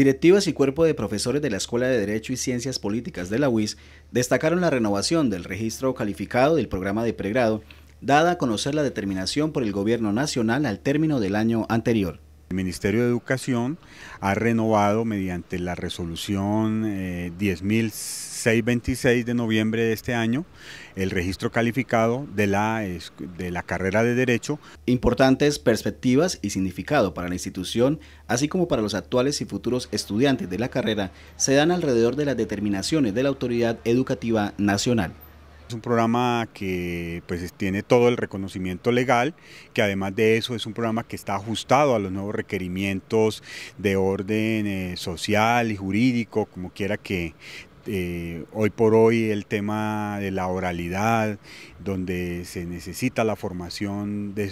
Directivas y cuerpo de profesores de la Escuela de Derecho y Ciencias Políticas de la UIS destacaron la renovación del registro calificado del programa de pregrado, dada a conocer la determinación por el Gobierno Nacional al término del año anterior. El Ministerio de Educación ha renovado mediante la resolución 10.626 eh, de noviembre de este año el registro calificado de la, de la carrera de Derecho. Importantes perspectivas y significado para la institución, así como para los actuales y futuros estudiantes de la carrera, se dan alrededor de las determinaciones de la Autoridad Educativa Nacional. Es un programa que pues tiene todo el reconocimiento legal, que además de eso es un programa que está ajustado a los nuevos requerimientos de orden eh, social y jurídico, como quiera que eh, hoy por hoy el tema de la oralidad, donde se necesita la formación de,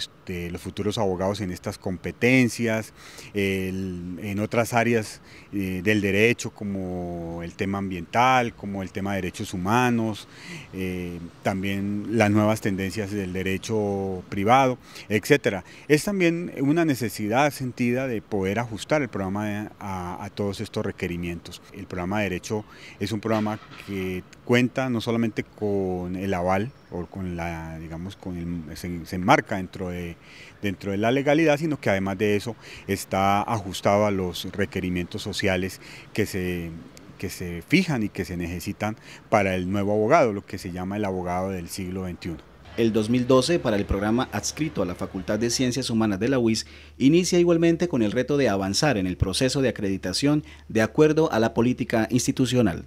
los futuros abogados en estas competencias, en otras áreas eh, del derecho como el tema ambiental, como el tema de derechos humanos, eh, también las nuevas tendencias del derecho privado, etc. Es también una necesidad sentida de poder ajustar el programa a, a todos estos requerimientos. El programa de derecho es un un programa que cuenta no solamente con el aval o con la, digamos, con se, enmarca dentro de, dentro de la legalidad, sino que además de eso está ajustado a los requerimientos sociales que se que se fijan y que se necesitan para el nuevo abogado, lo que se llama el abogado del siglo XXI. El 2012, para el programa adscrito a la Facultad de Ciencias Humanas de la UIS, inicia igualmente con el reto de avanzar en el proceso de acreditación de acuerdo a la política institucional.